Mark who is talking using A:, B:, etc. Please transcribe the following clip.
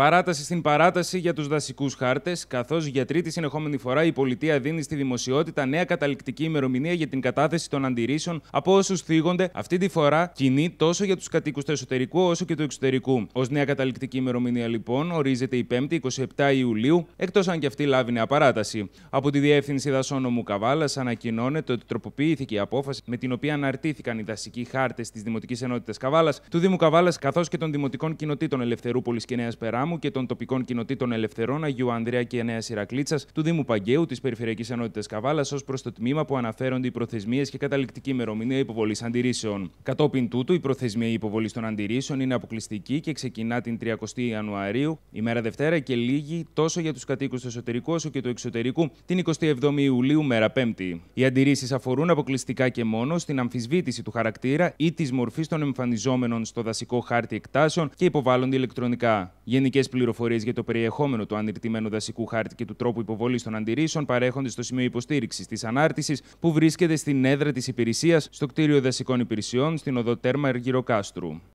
A: Παράταση στην παράταση για τους δασικούς χάρτες, καθώς για τρίτη συνεχόμενη φορά η πολιτεία δίνει στη δημοσιότητα νέα καταληκτική ημερομηνία για την κατάθεση των αντιρρήσεων από όσους θίγονται, αυτή τη φορά κοινή τόσο για τους κατοίκους του εσωτερικού όσο και του εξωτερικού. Ως νέα καταληκτική ημερομηνία, λοιπόν, ορίζεται η 5η 27 Ιουλίου, εκτός αν και αυτή λάβει νέα παράταση. Από τη Διεύθυνση Δασών Ομού Καβάλας ανακοινώνεται ότι τροποποιήθηκε η απόφαση με την οποία αναρτήθηκαν οι δασικοί χάρτες της Δημοτικής Ενότητας Καβάλας, του Δήμου Καβάλας καθώς και των Δημοτικών Κοινοτήτων Ελευθερούπολης και Νέας Περάμου και των τοπικών κοινοτήτων Ελευθερών Αγίου Ανδρέα και Νέας Ηρακλίτσα του Δήμου Παγκαίου της Περιφερειακής Ενότητας Καβάλας ως προς το τμήμα που αναφέρονται οι προθεσμίες και καταληκτική ημερομηνία υποβολής αντιρρήσεων. Κατόπιν τούτου, η προθεσμία υποβολής των αντιρρήσεων είναι αποκλειστική και ξεκινά την 30 Ιανουαρίου, ημέρα Δευτέρα και λίγη τόσο για τους κατοίκους του εσωτερικού όσο και του εξωτερικού την 27 Ιουλίου, μέρα Πέμπτη. Οι αντιρρήσεις αφορούν αποκλειστικά και μόνο στην αμφισβήτηση του χαρακτήρα ή της μορφής των εμφανιζόμενων στο δασικό χάρτη εκτάσεων και υποβάλλονται ηλεκτρονικά. Γενικέ πληροφορίες για το περιεχόμενο του ανερτημένου δασικού χάρτη και του τρόπου υποβολής των αντιρρήσεων παρέχονται στο σημείο υποστήριξης της ανάρτησης που βρίσκεται στην έδρα της υπηρεσίας στο κτίριο δασικών υπηρεσιών στην οδό Τέρμα Εργυροκάστρου.